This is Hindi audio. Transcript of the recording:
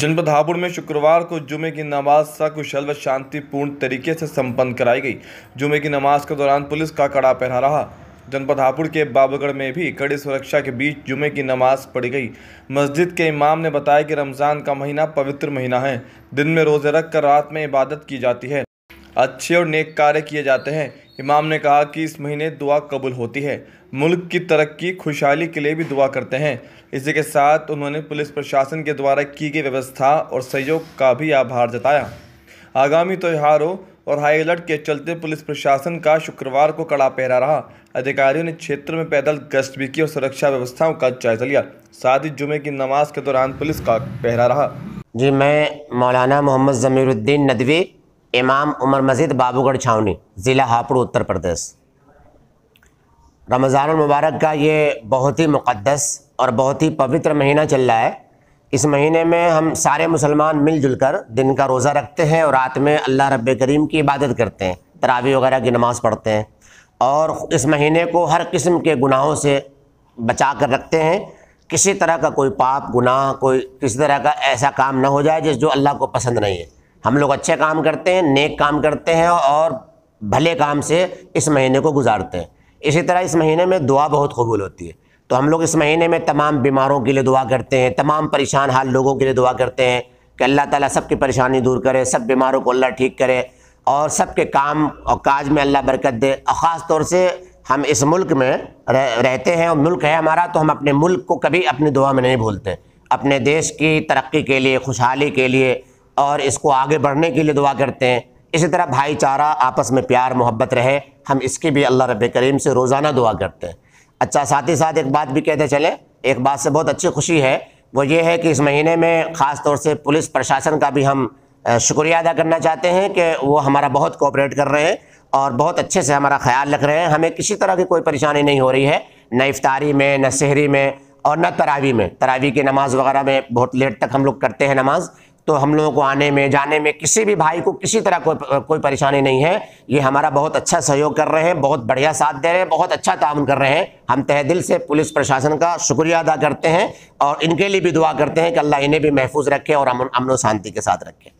जनपद हापुड़ में शुक्रवार को जुमे की नमाज सकुशल व शांतिपूर्ण तरीके से संपन्न कराई गई जुमे की नमाज के दौरान पुलिस का कड़ा पहरा रहा जनपद हापुड़ के बाबगढ़ में भी कड़ी सुरक्षा के बीच जुमे की नमाज पढ़ी गई मस्जिद के इमाम ने बताया कि रमज़ान का महीना पवित्र महीना है दिन में रोज़े रख कर रात में इबादत की जाती है अच्छे और नेक कार्य किए जाते हैं इमाम ने कहा कि इस महीने दुआ कबूल होती है मुल्क की तरक्की खुशहाली के लिए भी दुआ करते हैं इसी के साथ उन्होंने पुलिस प्रशासन के द्वारा की गई व्यवस्था और सहयोग का भी आभार जताया आगामी त्यौहारों और हाई अलर्ट के चलते पुलिस प्रशासन का शुक्रवार को कड़ा पहरा रहा अधिकारियों ने क्षेत्र में पैदल गश्त भी की और सुरक्षा व्यवस्थाओं का जायजा लिया साथ ही जुमे की नमाज के दौरान पुलिस का पहरा रहा जी मैं मौलाना मोहम्मद ज़मीरुद्दीन नदवी इमाम उमर मस्जिद बाबूगढ़ छावनी ज़िला हापुड़ उत्तर प्रदेश रमज़ान मुबारक का ये बहुत ही मुक़दस और बहुत ही पवित्र महीना चल रहा है इस महीने में हम सारे मुसलमान मिलजुल कर दिन का रोज़ा रखते हैं और रात में अल्लाह रब करीम की इबादत करते हैं तरावी वगैरह की नमाज़ पढ़ते हैं और इस महीने को हर किस्म के गुनाहों से बचा कर रखते हैं किसी तरह का कोई पाप गुनाह कोई किसी तरह का ऐसा काम ना हो जाए जिस जो अल्लाह को पसंद नहीं है हम लोग अच्छे काम करते हैं नेक काम करते हैं और भले काम से इस महीने को गुजारते हैं इसी तरह इस महीने में दुआ बहुत कबूल होती है तो हम लोग इस महीने में तमाम बीमारों के लिए दुआ करते हैं तमाम परेशान हाल लोगों के लिए दुआ करते हैं कि अल्लाह ताला सबकी परेशानी दूर करे सब बीमारों को अल्लाह ठीक करे और सबके काम और काज में अल्लाह बरकत दे और ख़ास तौर से हम इस मुल्क में रह, रहते हैं और मुल्क है हमारा तो हम अपने मुल्क को कभी अपनी दुआ में नहीं भूलते अपने देश की तरक्की के लिए खुशहाली के लिए और इसको आगे बढ़ने के लिए दुआ करते हैं इसी तरह भाईचारा आपस में प्यार मोहब्बत रहे हम इसकी भी अल्लाह रब करीम से रोज़ाना दुआ करते हैं अच्छा साथ ही साथ एक बात भी कहते चले एक बात से बहुत अच्छी खुशी है वो ये है कि इस महीने में ख़ास तौर से पुलिस प्रशासन का भी हम शुक्रिया अदा करना चाहते हैं कि वो हमारा बहुत कोऑपरेट कर रहे हैं और बहुत अच्छे से हमारा ख्याल रख रहे हैं हमें किसी तरह की कोई परेशानी नहीं हो रही है न इफ्तारी में न शहरी में और न तरावी में तरावी की नमाज़ वगैरह में बहुत लेट तक हम लोग करते हैं नमाज़ तो हम लोगों को आने में जाने में किसी भी भाई को किसी तरह को, कोई परेशानी नहीं है ये हमारा बहुत अच्छा सहयोग कर रहे हैं बहुत बढ़िया साथ दे रहे हैं बहुत अच्छा ताउन कर रहे हैं हम तह दिल से पुलिस प्रशासन का शुक्रिया अदा करते हैं और इनके लिए भी दुआ करते हैं कि अल्लाह इन्हें भी महफूज रखे और अमन अमन शांति के साथ रखें